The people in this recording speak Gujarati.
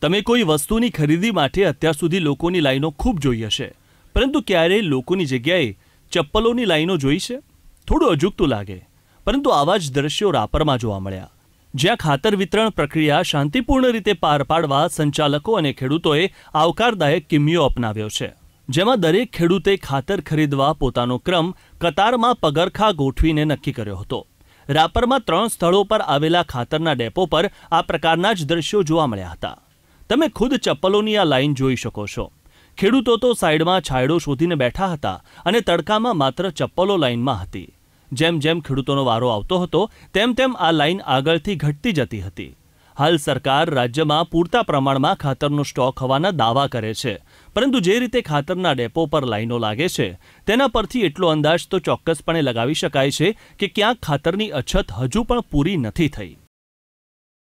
તમે કોઈ વસ્તુની ખરીદી માટે અત્યાર સુધી લોકોની લાઈનો ખૂબ જોઈ હશે પરંતુ ક્યારેય લોકોની જગ્યાએ ચપ્પલોની લાઈનો જોઈ છે થોડું અજુગતું લાગે પરંતુ આવા જ દ્રશ્યો રાપરમાં જોવા મળ્યા જ્યાં ખાતર વિતરણ પ્રક્રિયા શાંતિપૂર્ણ રીતે પાર પાડવા સંચાલકો અને ખેડૂતોએ આવકારદાયક કિમિયો અપનાવ્યો છે જેમાં દરેક ખેડૂતે ખાતર ખરીદવા પોતાનો ક્રમ કતારમાં પગરખા ગોઠવીને નક્કી કર્યો હતો રાપરમાં ત્રણ સ્થળો પર આવેલા ખાતરના ડેપો પર આ પ્રકારના જ દ્રશ્યો જોવા મળ્યા હતા તમે ખુદ ચપ્પલોની આ લાઇન જોઈ શકો છો ખેડૂતો તો સાઈડમાં છાયડો શોધીને બેઠા હતા અને તડકામાં માત્ર ચપ્પલો લાઇનમાં હતી જેમ જેમ ખેડૂતોનો વારો આવતો હતો તેમ તેમ આ લાઇન આગળથી ઘટતી જતી હતી હાલ સરકાર રાજ્યમાં પૂરતા પ્રમાણમાં ખાતરનો સ્ટોક હોવાના દાવા કરે છે પરંતુ જે રીતે ખાતરના ડેપો પર લાઇનો લાગે છે તેના પરથી એટલો અંદાજ તો ચોક્કસપણે લગાવી શકાય છે કે ક્યાંક ખાતરની અછત હજુ પણ પૂરી નથી થઈ